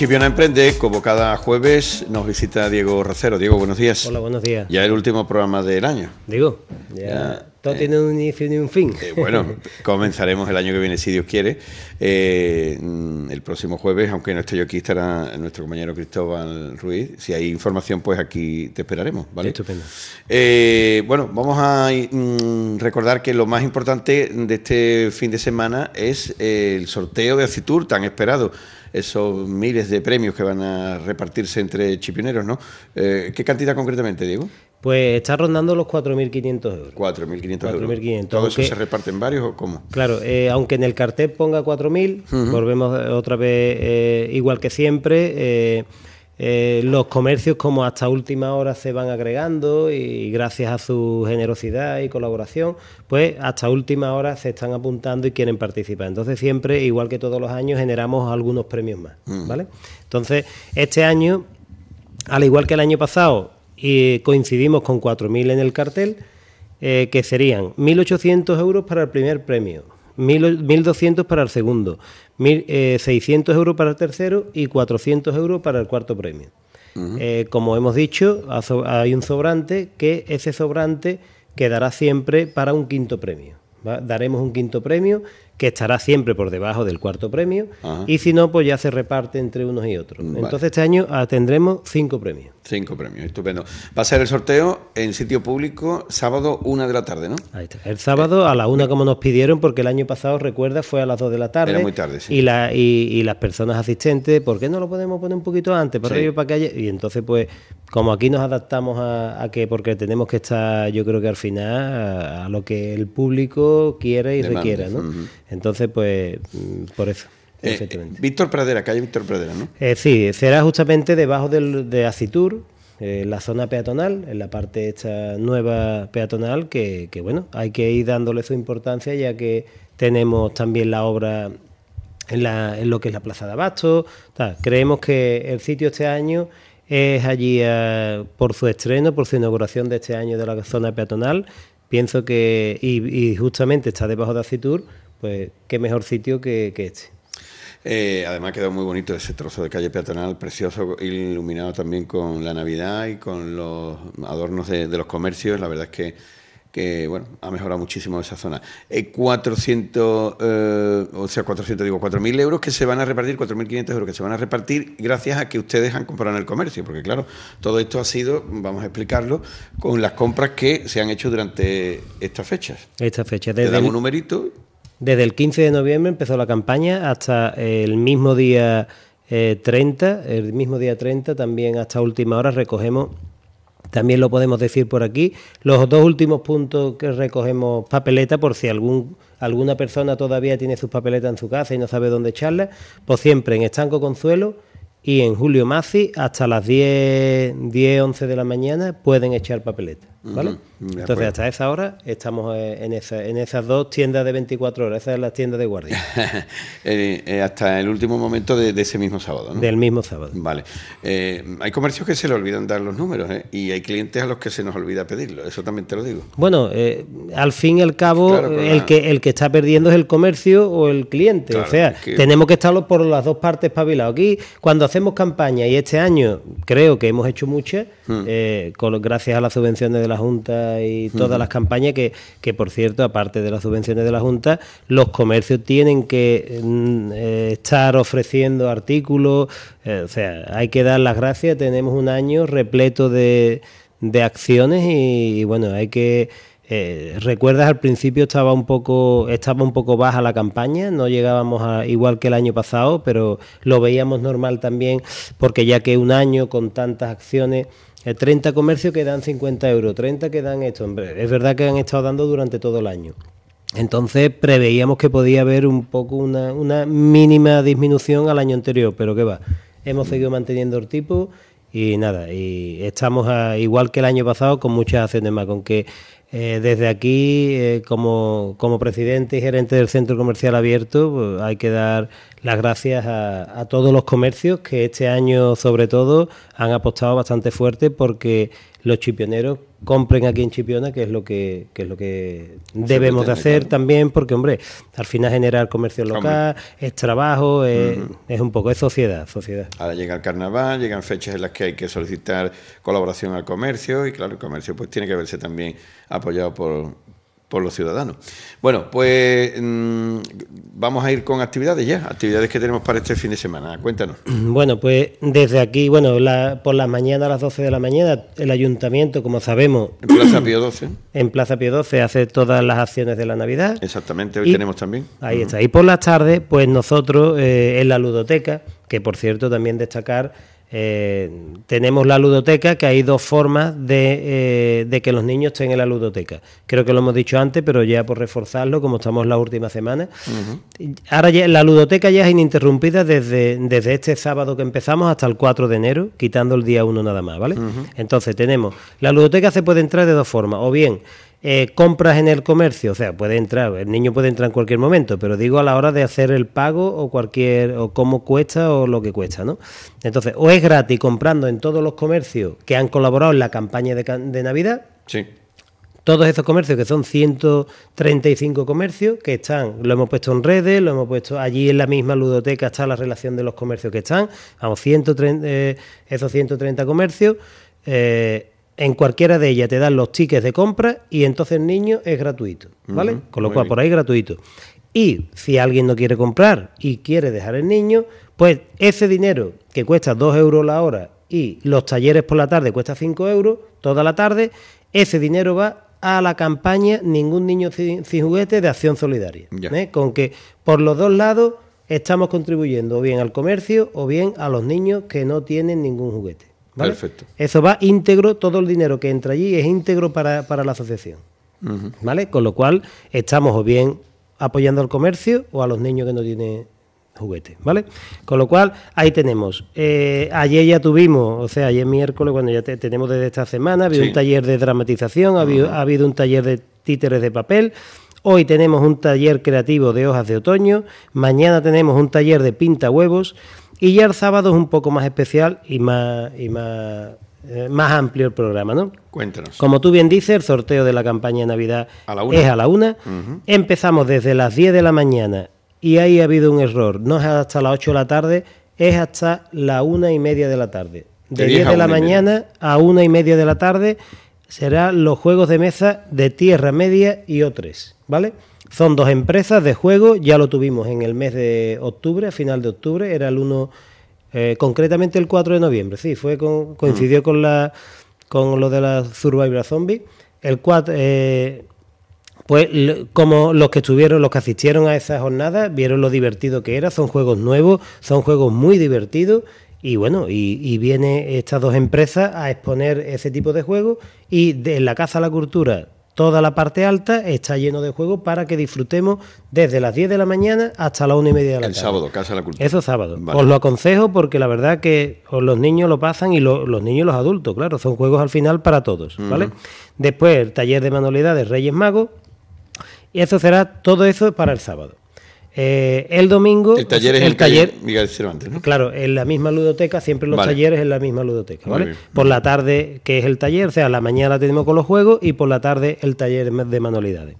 Chipiona Emprende, como cada jueves, nos visita Diego Racero. Diego, buenos días. Hola, buenos días. Ya el último programa del año. Diego, ya todo eh, tiene un inicio y un fin. Eh, bueno, comenzaremos el año que viene, si Dios quiere. Eh, el próximo jueves, aunque no esté yo aquí, estará nuestro compañero Cristóbal Ruiz. Si hay información, pues aquí te esperaremos, ¿vale? Estupendo. bueno, vamos a mm, recordar que lo más importante de este fin de semana es el sorteo de Acitur, tan esperado. Esos miles de premios que van a repartirse entre chipioneros, ¿no? ¿Qué cantidad concretamente, Diego? Pues está rondando los 4.500 euros. 4.500 euros. 4.500. ¿Todo eso se reparte en varios o cómo? Claro, eh, aunque en el cartel ponga 4.000, volvemos eh, otra vez eh, igual que siempre. los comercios, como hasta última hora, se van agregando y, gracias a su generosidad y colaboración, pues hasta última hora se están apuntando y quieren participar. Entonces, siempre, igual que todos los años, generamos algunos premios más. ¿Vale? Entonces, este año, al igual que el año pasado, y coincidimos con 4.000 en el cartel, eh, que serían 1.800 euros para el primer premio, 1.200 para el segundo, 1.600 eh, euros para el tercero y 400 euros para el cuarto premio. Eh, como hemos dicho, hay un sobrante que ese sobrante quedará siempre para un quinto premio. Daremos un quinto premio que estará siempre por debajo del cuarto premio y si no, pues ya se reparte entre unos y otros. Entonces este año ah, tendremos cinco premios. Cinco premios, estupendo. Va a ser el sorteo en sitio público sábado una de la tarde, ¿no? Ahí está. El sábado a la una como nos pidieron, porque el año pasado, recuerda, fue a las dos de la tarde. Era muy tarde, sí. Y, la, y, las personas asistentes, ¿por qué no lo podemos poner un poquito antes? Para para que Y entonces, pues, como aquí nos adaptamos a, a, que, porque tenemos que estar, yo creo que al final, a, lo que el público quiere y requiera, ¿no? Entonces, pues, mm, por eso. Eh, eh, Víctor Pradera, calle Víctor Pradera, ¿no? Eh, sí, será justamente debajo de Acitur, la zona peatonal, en la parte esta nueva peatonal, que, bueno, hay que ir dándole su importancia ya que tenemos también la obra en, lo que es la Plaza de Abasto. Creemos que el sitio este año es allí por su estreno, por su inauguración de este año de la zona peatonal. Pienso que, y, justamente está debajo de Acitur, pues qué mejor sitio que, que este. Eh, además quedó muy bonito ese trozo de calle peatonal, precioso, iluminado también con la Navidad y con los adornos de, los comercios. La verdad es que, bueno, ha mejorado muchísimo esa zona. Eh, 400, eh, o sea, 400, digo, 4.000 euros que se van a repartir, 4.500 euros que se van a repartir gracias a que ustedes han comprado en el comercio, porque claro, todo esto ha sido, vamos a explicarlo, con las compras que se han hecho durante estas fechas. Estas fechas. Te dan un numerito desde el 15 de noviembre empezó la campaña hasta el mismo día 30, eh, el mismo día 30 también hasta última hora recogemos, también lo podemos decir por aquí, los dos últimos puntos que recogemos papeleta por si alguna persona todavía tiene sus papeletas en su casa y no sabe dónde echarlas, pues siempre en Estanco Consuelo y en Julio Maci hasta las 10, 10, 11 de la mañana pueden echar papeleta. Entonces, hasta esa hora estamos eh, en, esas dos tiendas de 24 horas, esas son las tiendas de guardia. Eh, eh, hasta el último momento de, ese mismo sábado, Del mismo sábado. Vale. hay comercios que se le olvidan dar los números y hay clientes a los que se nos olvida pedirlo, eso también te lo digo. Bueno, al fin y al cabo, el, que, está perdiendo es el comercio o el cliente, o sea, tenemos que estarlo por las dos partes pabilados. Aquí, cuando hacemos campaña, y este año creo que hemos hecho muchas, hmm. con, gracias a las subvenciones de la Junta y todas las campañas, que, que por cierto, aparte de las subvenciones de la Junta, los comercios tienen que mm, eh, estar ofreciendo artículos, eh, o sea, hay que dar las gracias, tenemos un año repleto de, de acciones y, bueno, hay que... Eh, recuerdas al principio estaba un poco estaba un poco baja la campaña, no llegábamos a igual que el año pasado, pero lo veíamos normal también porque ya que un año con tantas acciones 30 comercios que dan 50 euros, 30 que dan esto. Es verdad que han estado dando durante todo el año. Entonces preveíamos que podía haber un poco una, mínima disminución al año anterior, pero qué va. Hemos seguido manteniendo el tipo y nada, y estamos igual que el año pasado con muchas acciones más, con que eh, desde aquí, eh, como, como presidente y gerente del centro comercial abierto, pues, hay que dar las gracias a, todos los comercios que este año sobre todo han apostado bastante fuerte porque los chipioneros compren aquí en Chipiona, que es lo que, es lo que debemos de hacer también, porque hombre, al final generar comercio local, es trabajo, es, un poco, de sociedad, sociedad. Ahora llega el carnaval, llegan fechas en las que hay que solicitar colaboración al comercio, y claro, el comercio pues tiene que verse también apoyado por, por los ciudadanos. Bueno, pues mm, vamos a ir con actividades ya, actividades que tenemos para este fin de semana. Cuéntanos. Bueno, pues desde aquí, bueno, por las mañanas a las 12 de la mañana, el ayuntamiento, como sabemos... En Plaza Pío 12. En Plaza Pío 12 hace todas las acciones de la Navidad. Exactamente, hoy tenemos también. Ahí está. Y por las tardes, pues nosotros eh, en la ludoteca, que por cierto también destacar eh, tenemos la ludoteca, que hay dos formas eh, de, que los niños estén en la ludoteca. Creo que lo hemos dicho antes, pero ya por reforzarlo, como estamos la última semana. Ahora la ludoteca ya es ininterrumpida desde, este sábado que empezamos hasta el 4 de enero, quitando el día 1 nada más, ¿vale? Entonces tenemos, la ludoteca se puede entrar de dos formas, o bien eh, compras en el comercio, o sea, puede entrar, el niño puede entrar en cualquier momento, pero digo a la hora de hacer el pago o cualquier, o cómo cuesta o lo que cuesta, ¿no? Entonces, o es gratis comprando en todos los comercios que han colaborado en la campaña de, Navidad. Sí. Todos esos comercios, que son 135 comercios, que están, lo hemos puesto en redes, lo hemos puesto allí en la misma ludoteca, está la relación de los comercios que están, vamos, 130, eh, esos 130 comercios. Eh, en cualquiera de ellas te dan los tickets de compra y entonces el niño es gratuito, ¿vale? Con lo cual, por ahí gratuito. Y si alguien no quiere comprar y quiere dejar el niño, pues ese dinero que cuesta 2 euros la hora y los talleres por la tarde cuesta 5 euros, toda la tarde, ese dinero va a la campaña Ningún Niño Sin, Juguete de Acción Solidaria. ¿eh? Con que por los dos lados estamos contribuyendo o bien al comercio o bien a los niños que no tienen ningún juguete. Eso va íntegro, todo el dinero que entra allí es íntegro para, la asociación. ¿Vale? Con lo cual estamos o bien apoyando al comercio o a los niños que no tienen juguete, ¿vale? Con lo cual, ahí tenemos. Eh, ayer ya tuvimos, o sea, ayer miércoles, cuando ya tenemos desde esta semana, ha habido un taller de dramatización, ha ha habido, un taller de títeres de papel. Hoy tenemos un taller creativo de hojas de otoño, mañana tenemos un taller de pinta huevos, y ya el sábado es un poco más especial y más, y más, eh, más amplio el programa, ¿no? Cuéntanos. Como tú bien dices, el sorteo de la campaña de Navidad es a la una. Empezamos desde las 10 de la mañana y ahí ha habido un error. No es hasta las 8 de la tarde, es hasta la una y media de la tarde. De, 10, de la mañana a una y media de la tarde serán los juegos de mesa de Tierra Media y O3, ¿vale? Son dos empresas de juego, ya lo tuvimos en el mes de octubre, a final de octubre, era el 1, eh, concretamente el 4 de noviembre, sí, fue con, coincidió mm. con, la, con lo de la Survivor Zombie. El 4, eh, pues como los que estuvieron, los que asistieron a esa jornada, vieron lo divertido que era, son juegos nuevos, son juegos muy divertidos y bueno, y, vienen estas dos empresas a exponer ese tipo de juegos y de la Casa a la Cultura Toda la parte alta está lleno de juegos para que disfrutemos desde las 10 de la mañana hasta la 1 y media de la tarde. El sábado, Casa de la Cultura. Eso sábado. Os lo aconsejo porque la verdad que los niños lo pasan y los niños y los adultos, claro, son juegos al final para todos, ¿vale? Después el taller de manualidades Reyes Magos y eso será todo eso para el sábado. Eh, el domingo. El taller es Claro, en la misma ludoteca, siempre los talleres en la misma ludoteca, Por la tarde, que es el taller, o sea, la mañana tenemos con los juegos y por la tarde el taller de manualidades.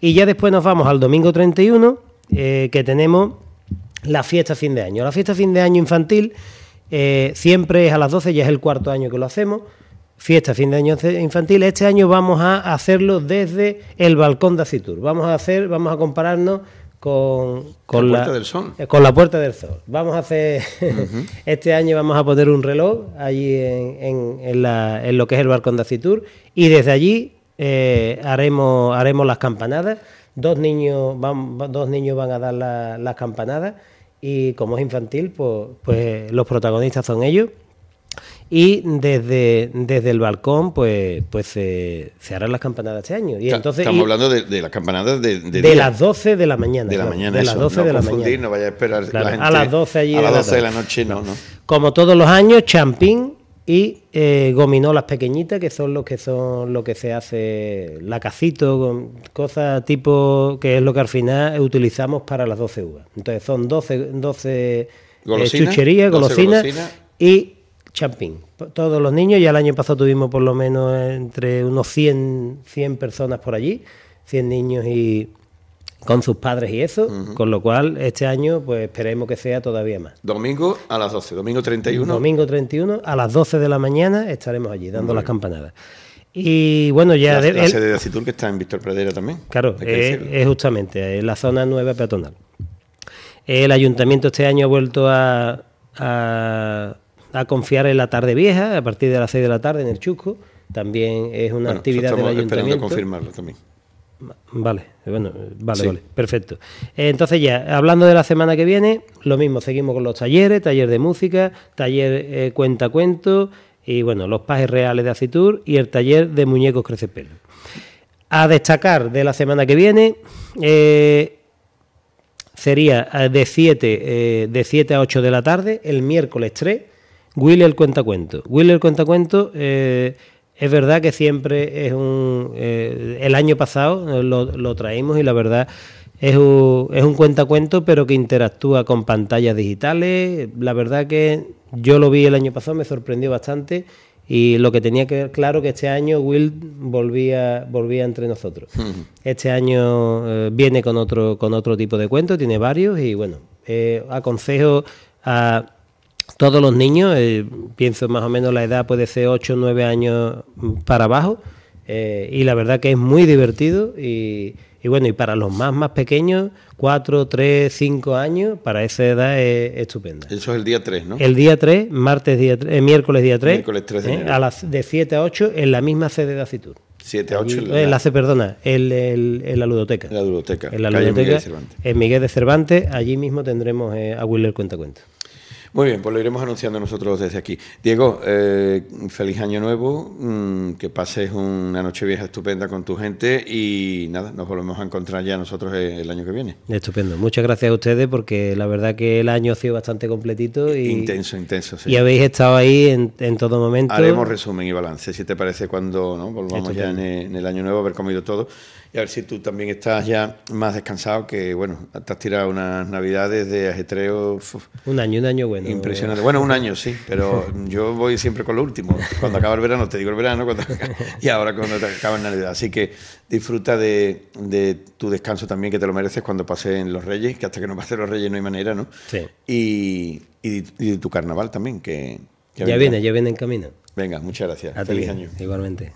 Y ya después nos vamos al domingo 31, eh, que tenemos la fiesta fin de año. La fiesta fin de año infantil eh, siempre es a las 12, ya es el cuarto año que lo hacemos fiesta fin de año infantil. Este año vamos a hacerlo desde el balcón de Acitur. Vamos a hacer, vamos a compararnos con, la, puerta del sol. Eh, con la Puerta del Sol. Vamos a hacer, este año vamos a poner un reloj allí en, en, lo que es el balcón de Acitur y desde allí eh, haremos, haremos las campanadas. Dos niños van, dos niños van a dar las campanadas y como es infantil, pues, pues los protagonistas son ellos y desde, desde el balcón pues, pues se, harán las campanadas este año. Y entonces, Estamos hablando de, las campanadas de... De, de las 12 de la mañana. De la mañana, de las 12 no de la mañana. No vaya a esperar la gente, a las 12 allí. A las 12 de la noche, no, no. Como todos los años, champín y eh, gominolas pequeñitas que son los que son lo que se hace lacacito cosas tipo que es lo que al final utilizamos para las 12 uvas entonces son 12 12 eh, chucherías golosinas y Champing. Todos los niños, ya el año pasado tuvimos por lo menos entre unos 100, 100 personas por allí, 100 niños y con sus padres y eso, con lo cual este año pues esperemos que sea todavía más. Domingo a las 12, domingo 31. Domingo 31 a las 12 de la mañana estaremos allí dando las campanadas. Y bueno, ya... La, la sede de Acitur que está en Víctor Pradera también. Claro, es, justamente en la zona nueva peatonal. El ayuntamiento este año ha vuelto a a confiar en la tarde vieja, a partir de las 6 de la tarde en el Chusco. También es una actividad del ayuntamiento. confirmarlo también. Vale, bueno, vale, vale, perfecto. Entonces ya, hablando de la semana que viene, lo mismo, seguimos con los talleres, taller de música, taller eh, cuenta cuento y bueno, los pajes reales de Acitur y el taller de muñecos crece pelo A destacar de la semana que viene eh, sería eh, de 7 de 7 a 8 de la tarde, el miércoles 3 ...Will el cuentacuento. ...Will el cuentacuento, eh, es verdad que siempre es un... Eh, el año pasado eh, lo, traímos y la verdad es un, es un cuentacuento, pero que interactúa con pantallas digitales. La verdad que yo lo vi el año pasado, me sorprendió bastante y lo que tenía que ver claro que este año Will volvía volvía entre nosotros. Hmm. Este año viene con otro con otro tipo de cuento, tiene varios y bueno, aconsejo a todos los niños, eh, pienso más o menos la edad puede ser 8 o 9 años para abajo, eh, y la verdad que es muy divertido y, y, bueno, y para los más más pequeños, 4, 3, 5 años, para esa edad es estupenda. Eso es el día 3, ¿no? El día 3, martes eh, miércoles día 3, miércoles de eh, a las de 7 a 8 en la misma sede de Acitur. 7 a 8 en la... Eh, la... perdona, en, la ludoteca. En la ludoteca. En Miguel de Cervantes. En Miguel de Cervantes, allí mismo tendremos a Willer Cuenta Cuenta. Muy bien, pues lo iremos anunciando nosotros desde aquí. Diego, eh, feliz año nuevo, mm, que pases una noche vieja estupenda con tu gente y nada, nos volvemos a encontrar ya nosotros el, año que viene. Estupendo, muchas gracias a ustedes porque la verdad que el año ha sido bastante completito y... Intenso, intenso, Y habéis estado ahí en, en todo momento. Haremos resumen y balance, si te parece, cuando volvamos ya en, en el año nuevo, haber comido todo y a ver si tú también estás ya más descansado, que bueno, te has tirado unas navidades de ajetreo. Un año, un año bueno. Impresionante. Bueno, un año sí, pero yo voy siempre con lo último. Cuando acaba el verano, te digo el verano, y ahora cuando te acaba en Navidad. Así que disfruta de, tu descanso también, que te lo mereces cuando pasen los Reyes, que hasta que no pasen los Reyes no hay manera, ¿no? Sí. Y, de tu carnaval también, que. ya, viene, ya viene en camino. Venga, muchas gracias. Feliz año. Igualmente.